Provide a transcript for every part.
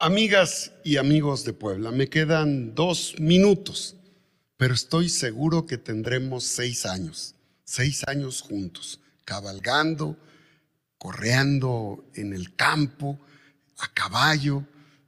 Amigas y amigos de Puebla, me quedan dos minutos, pero estoy seguro que tendremos seis años, seis años juntos, cabalgando, correando en el campo, a caballo,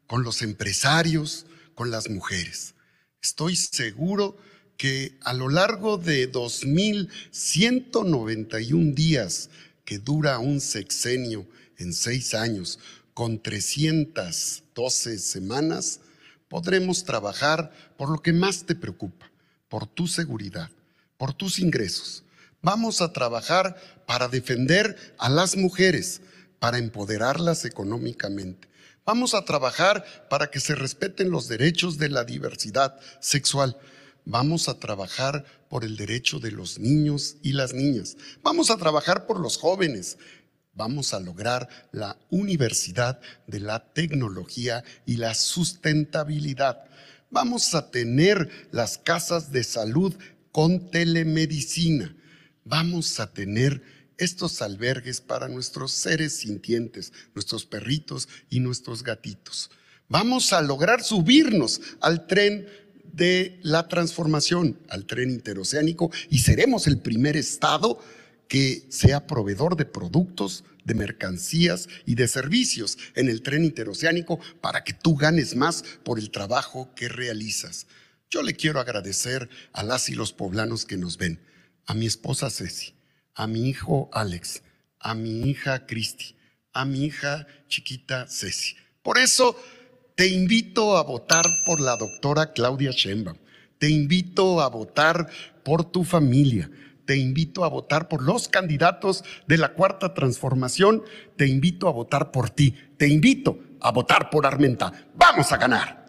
con los empresarios, con las mujeres. Estoy seguro que a lo largo de 2.191 días que dura un sexenio en seis años, con 312 semanas, podremos trabajar por lo que más te preocupa, por tu seguridad, por tus ingresos. Vamos a trabajar para defender a las mujeres, para empoderarlas económicamente. Vamos a trabajar para que se respeten los derechos de la diversidad sexual. Vamos a trabajar por el derecho de los niños y las niñas. Vamos a trabajar por los jóvenes, vamos a lograr la universidad de la tecnología y la sustentabilidad. Vamos a tener las casas de salud con telemedicina. Vamos a tener estos albergues para nuestros seres sintientes, nuestros perritos y nuestros gatitos. Vamos a lograr subirnos al tren de la transformación, al tren interoceánico, y seremos el primer estado que sea proveedor de productos, de mercancías y de servicios en el tren interoceánico para que tú ganes más por el trabajo que realizas. Yo le quiero agradecer a las y los poblanos que nos ven, a mi esposa Ceci, a mi hijo Alex, a mi hija Cristi, a mi hija chiquita Ceci. Por eso te invito a votar por la doctora Claudia Sheinbaum. Te invito a votar por tu familia te invito a votar por los candidatos de la cuarta transformación, te invito a votar por ti, te invito a votar por Armenta. Vamos a ganar.